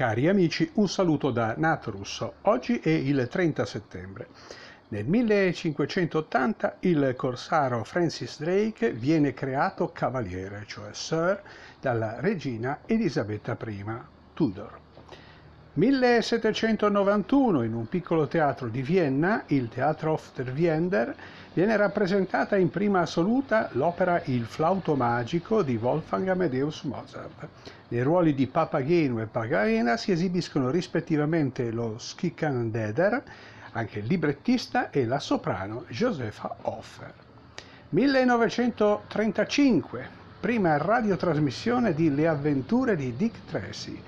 Cari amici, un saluto da Nato Oggi è il 30 settembre. Nel 1580 il corsaro Francis Drake viene creato cavaliere, cioè Sir, dalla regina Elisabetta I, Tudor. 1791, in un piccolo teatro di Vienna, il of der Wiender, viene rappresentata in prima assoluta l'opera Il flauto magico di Wolfgang Amadeus Mozart. Nei ruoli di Papageno e Pagarena si esibiscono rispettivamente lo Schickandeder, anche il librettista, e la soprano Josefa Hoffer. 1935, prima radiotrasmissione di Le avventure di Dick Tracy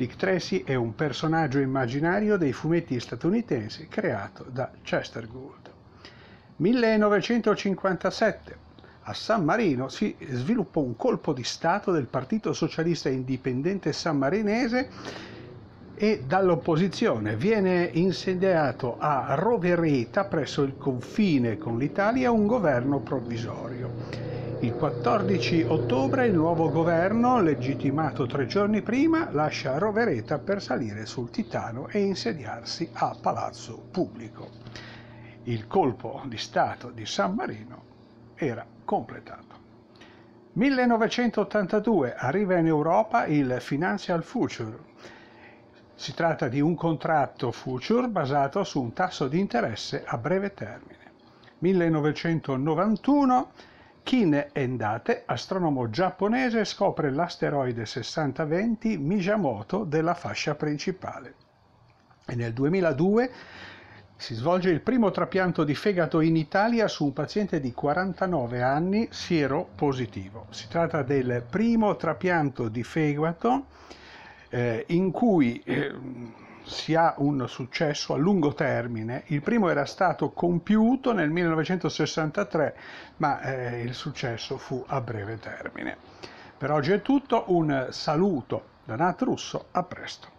Dick Tracy è un personaggio immaginario dei fumetti statunitensi creato da Chester Gould. 1957. A San Marino si sviluppò un colpo di Stato del Partito Socialista Indipendente Sammarinese e dall'opposizione viene insediato a Rovereta presso il confine con l'Italia un governo provvisorio. Il 14 ottobre il nuovo governo, legittimato tre giorni prima, lascia Rovereta per salire sul Titano e insediarsi a Palazzo Pubblico. Il colpo di Stato di San Marino era completato. 1982 arriva in Europa il Financial Future. Si tratta di un contratto future basato su un tasso di interesse a breve termine. 1991 Kine Endate, astronomo giapponese, scopre l'asteroide 6020 Miyamoto della fascia principale. E nel 2002 si svolge il primo trapianto di fegato in Italia su un paziente di 49 anni sieropositivo. Si tratta del primo trapianto di fegato eh, in cui eh, si ha un successo a lungo termine. Il primo era stato compiuto nel 1963, ma eh, il successo fu a breve termine. Per oggi è tutto, un saluto da Nat Russo, a presto.